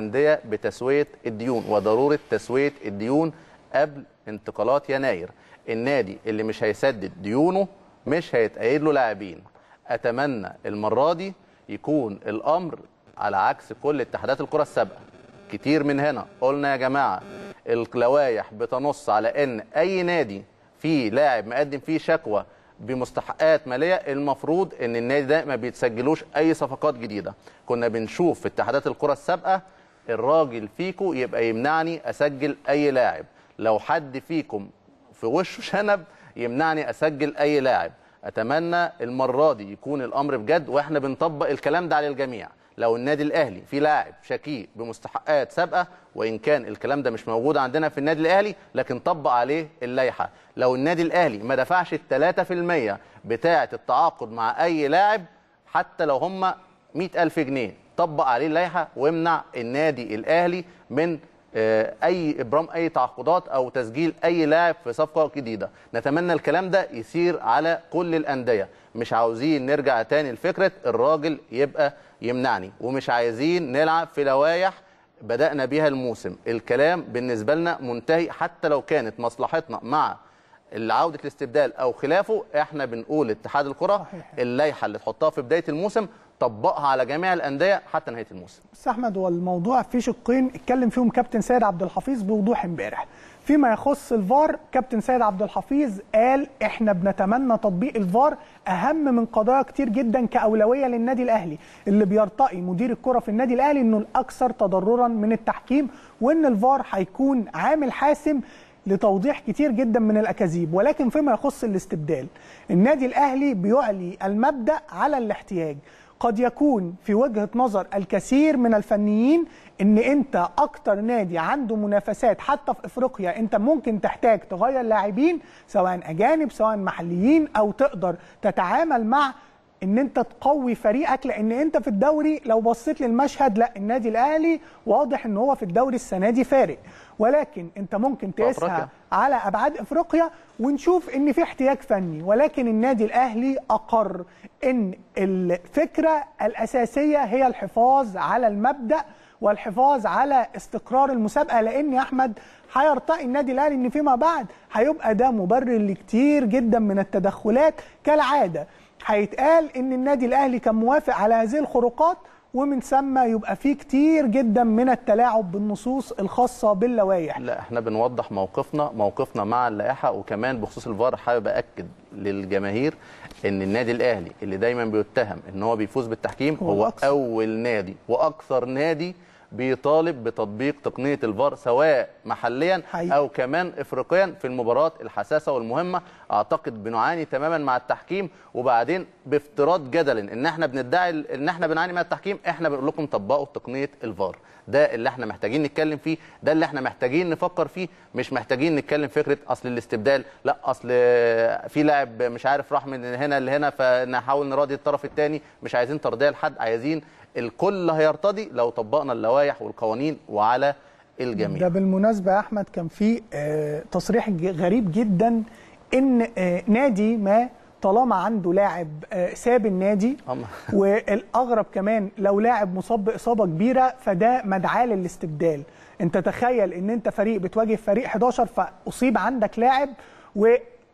الأندية بتسوية الديون وضرورة تسوية الديون قبل انتقالات يناير النادي اللي مش هيسدد ديونه مش هيتأيد له لاعبين أتمنى المرة دي يكون الأمر على عكس كل اتحادات الكرة السابقة كتير من هنا قلنا يا جماعة اللوائح بتنص على أن أي نادي فيه لاعب مقدم فيه شكوى بمستحقات ماليه المفروض ان النادي ده ما بيتسجلوش اي صفقات جديده كنا بنشوف في اتحادات الكره السابقه الراجل فيكم يبقى يمنعني اسجل اي لاعب لو حد فيكم في وشه شنب يمنعني اسجل اي لاعب اتمنى المره دي يكون الامر بجد واحنا بنطبق الكلام ده على الجميع لو النادي الاهلي في لاعب شكيك بمستحقات سابقه وان كان الكلام ده مش موجود عندنا في النادي الاهلي لكن طبق عليه اللائحه لو النادي الاهلي ما دفعش ال 3% بتاعه التعاقد مع اي لاعب حتى لو هم 100000 جنيه طبق عليه اللائحه وامنع النادي الاهلي من آه، اي ابرام اي تعاقدات او تسجيل اي لاعب في صفقه جديده نتمنى الكلام ده يسير على كل الانديه مش عاوزين نرجع تاني لفكره الراجل يبقى يمنعني ومش عايزين نلعب في لوايح بدانا بيها الموسم الكلام بالنسبه لنا منتهي حتى لو كانت مصلحتنا مع عوده الاستبدال او خلافه احنا بنقول اتحاد الكره اللائحه اللي تحطها في بدايه الموسم طبقها على جميع الانديه حتى نهايه الموسم. استاذ احمد هو الموضوع شقين اتكلم فيهم كابتن سيد عبد الحفيظ بوضوح امبارح. فيما يخص الفار كابتن سيد عبد الحفيظ قال احنا بنتمنى تطبيق الفار اهم من قضايا كتير جدا كاولويه للنادي الاهلي اللي بيرتقي مدير الكره في النادي الاهلي انه الاكثر تضررا من التحكيم وان الفار هيكون عامل حاسم لتوضيح كتير جدا من الاكاذيب ولكن فيما يخص الاستبدال النادي الاهلي بيعلي المبدا على الاحتياج قد يكون في وجهه نظر الكثير من الفنيين ان انت اكتر نادي عنده منافسات حتى في افريقيا انت ممكن تحتاج تغير لاعبين سواء اجانب سواء محليين او تقدر تتعامل مع ان انت تقوي فريقك لان انت في الدوري لو بصيت للمشهد لا النادي الاهلي واضح ان هو في الدوري السنه دي فارق ولكن انت ممكن تقيسها على ابعاد افريقيا ونشوف ان في احتياج فني ولكن النادي الاهلي اقر ان الفكره الاساسيه هي الحفاظ على المبدا والحفاظ على استقرار المسابقه لان يا احمد هيرتقي النادي الاهلي ان فيما بعد هيبقى ده مبرر لكتير جدا من التدخلات كالعاده هيتقال ان النادي الاهلي كان موافق على هذه الخروقات ومن ثم يبقى فيه كتير جدا من التلاعب بالنصوص الخاصه باللوائح لا احنا بنوضح موقفنا موقفنا مع اللائحه وكمان بخصوص الفار حابب اكد للجماهير ان النادي الاهلي اللي دايما بيتهم ان هو بيفوز بالتحكيم هو, هو اول نادي واكثر نادي بيطالب بتطبيق تقنيه الفار سواء محليا او كمان افريقيا في المباراه الحساسه والمهمه اعتقد بنعاني تماما مع التحكيم وبعدين بافتراض جدل ان احنا بندعي ان احنا بنعاني من التحكيم احنا بنقول لكم طبقوا تقنيه الفار ده اللي احنا محتاجين نتكلم فيه ده اللي احنا محتاجين نفكر فيه مش محتاجين نتكلم فكره اصل الاستبدال لا اصل في لاعب مش عارف راح من هنا لهنا فنحاول نراضي الطرف الثاني مش عايزين ترضيه لحد عايزين الكل هيرتضي لو طبقنا اللوائح والقوانين وعلى الجميع ده بالمناسبه يا احمد كان في آه، تصريح غريب جدا ان آه، نادي ما طالما عنده لاعب آه، ساب النادي والاغرب كمان لو لاعب مصاب باصابه كبيره فده مدعاه للاستبدال انت تخيل ان انت فريق بتواجه فريق 11 فاصيب عندك لاعب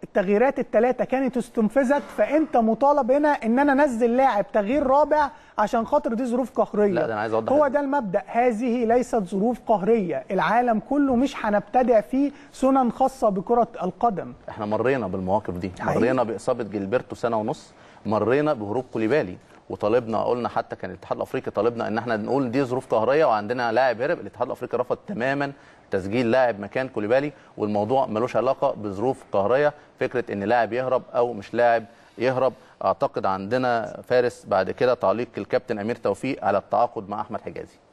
التغييرات الثلاثه كانت استنفذت فانت مطالب هنا ان انا انزل لاعب تغيير رابع عشان خاطر دي ظروف قهريه لا ده انا عايز اوضح هو ده المبدا هذه ليست ظروف قهريه العالم كله مش هنبتدع فيه سنن خاصه بكره القدم احنا مرينا بالمواقف دي مرينا باصابه جيلبرتو سنه ونص مرينا بهروب كوليبالي وطالبنا قلنا حتى كان الاتحاد الافريقي طالبنا ان احنا نقول دي ظروف قهريه وعندنا لاعب هرب الاتحاد الافريقي رفض تماما تسجيل لاعب مكان كوليبالي والموضوع ملوش علاقه بظروف قهريه فكره ان لاعب يهرب او مش لاعب يهرب اعتقد عندنا فارس بعد كده تعليق الكابتن امير توفيق على التعاقد مع احمد حجازي